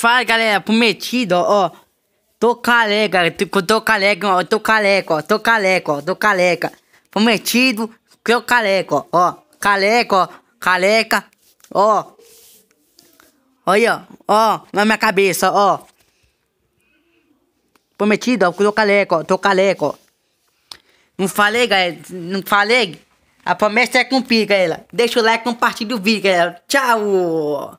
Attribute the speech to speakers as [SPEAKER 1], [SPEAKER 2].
[SPEAKER 1] Fala, galera, prometido, ó. Tô careca, tô, tô careca, ó. Tô careca, ó. Tô careca, ó. Tô careca. Prometido, tô careca, ó. ó. Careca, ó. Careca, ó. Olha, ó. Na minha cabeça, ó. Prometido, ó. Tô careca, ó. Tô careca, ó. Não falei, galera? Não falei? A promessa é cumprir, galera. Deixa o like, compartilha o vídeo, galera. Tchau!